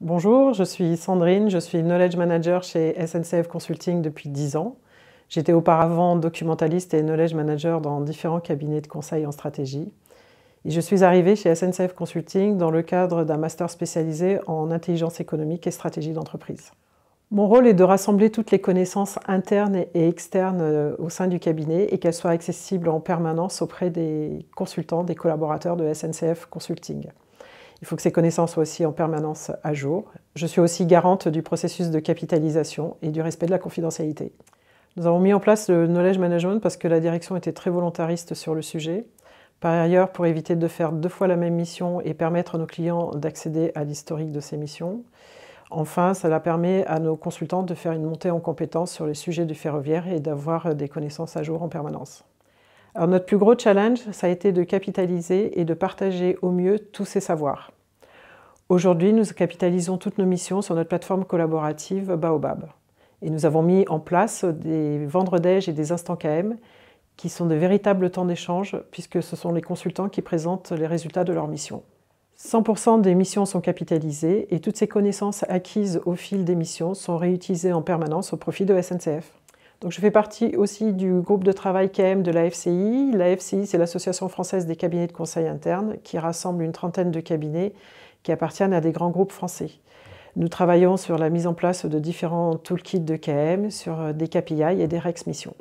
Bonjour, je suis Sandrine, je suis Knowledge Manager chez SNCF Consulting depuis 10 ans. J'étais auparavant documentaliste et Knowledge Manager dans différents cabinets de conseil en stratégie. Et je suis arrivée chez SNCF Consulting dans le cadre d'un master spécialisé en intelligence économique et stratégie d'entreprise. Mon rôle est de rassembler toutes les connaissances internes et externes euh, au sein du cabinet et qu'elles soient accessibles en permanence auprès des consultants, des collaborateurs de SNCF Consulting. Il faut que ces connaissances soient aussi en permanence à jour. Je suis aussi garante du processus de capitalisation et du respect de la confidentialité. Nous avons mis en place le knowledge management parce que la direction était très volontariste sur le sujet. Par ailleurs, pour éviter de faire deux fois la même mission et permettre à nos clients d'accéder à l'historique de ces missions. Enfin, cela permet à nos consultants de faire une montée en compétences sur les sujets du ferroviaire et d'avoir des connaissances à jour en permanence notre plus gros challenge, ça a été de capitaliser et de partager au mieux tous ces savoirs. Aujourd'hui, nous capitalisons toutes nos missions sur notre plateforme collaborative Baobab. Et nous avons mis en place des vendredèges et des instants KM qui sont de véritables temps d'échange puisque ce sont les consultants qui présentent les résultats de leurs missions. 100% des missions sont capitalisées et toutes ces connaissances acquises au fil des missions sont réutilisées en permanence au profit de SNCF. Donc je fais partie aussi du groupe de travail KM de la FCI. La FCI, c'est l'Association française des cabinets de conseil interne qui rassemble une trentaine de cabinets qui appartiennent à des grands groupes français. Nous travaillons sur la mise en place de différents toolkits de KM, sur euh, des KPI et des REX missions.